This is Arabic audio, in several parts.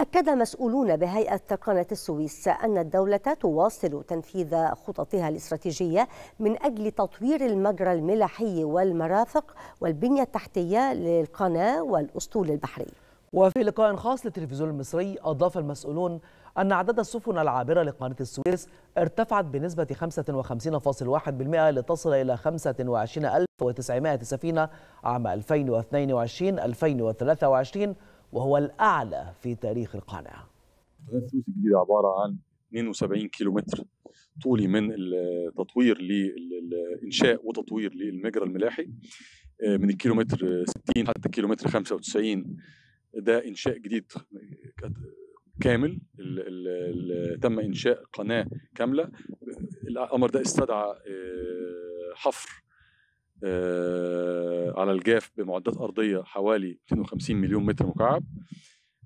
أكد مسؤولون بهيئة قناة السويس أن الدولة تواصل تنفيذ خططها الاستراتيجية من أجل تطوير المجرى الملاحي والمرافق والبنية التحتية للقناة والأسطول البحري وفي لقاء خاص للتلفزيون المصري أضاف المسؤولون أن عدد السفن العابرة لقناة السويس ارتفعت بنسبة 55.1% لتصل إلى 25900 سفينة عام 2022-2023 وهو الأعلى في تاريخ القناة الثلوث الجديد عبارة عن 72 كيلومتر طولي من التطوير للإنشاء وتطوير للمجرى الملاحي آه، من الكيلومتر 60 حتى الكيلومتر 95 ده إنشاء جديد كامل الـ الـ الـ تم انشاء قناه كامله الامر ده استدعى آه، حفر آه، على الجاف بمعدات أرضية حوالي 250 مليون متر مكعب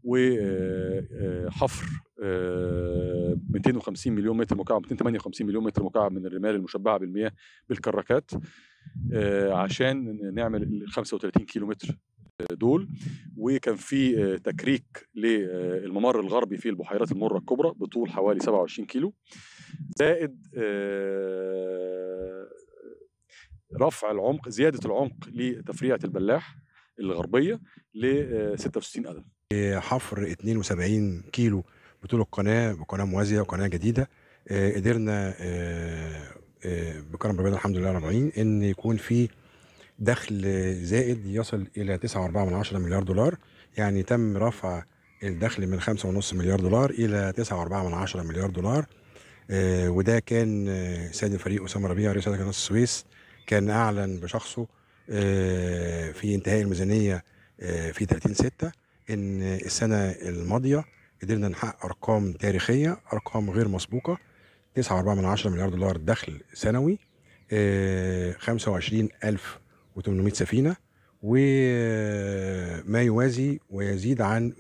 وحفر آه، آه، 250 آه، مليون متر مكعب 258 مليون متر مكعب من الرمال المشبعه بالمياه بالكراكات عشان نعمل ال 35 كيلو متر دول وكان في تكريك للممر الغربي في البحيرات المره الكبرى بطول حوالي 27 كيلو زائد رفع العمق زياده العمق لتفريعه البلاح الغربيه ل 66 آه، قدم. آه، حفر 72 كيلو بطول القناه بقناة موازيه وقناه جديده آه، قدرنا بكرم ربنا الحمد لله رب ان يكون في دخل زائد يصل الى 9.4 مليار دولار يعني تم رفع الدخل من 5.5 مليار دولار الى 9.4 مليار دولار وده كان سيد الفريق اسامه ربيع رئيس قناه السويس كان اعلن بشخصه آه، في انتهاء الميزانيه آه، في 30 6 ان السنه الماضيه قدرنا نحقق ارقام تاريخيه ارقام غير مسبوقه 9.4 مليار دولار دخل سنوي 25800 آه، سفينه وما يوازي ويزيد عن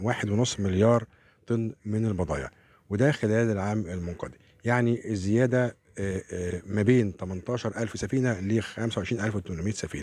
1.5 مليار طن من البضائع وده خلال العام المنقضي يعني الزياده آه، آه، ما بين 18000 سفينه ل 25800 سفينه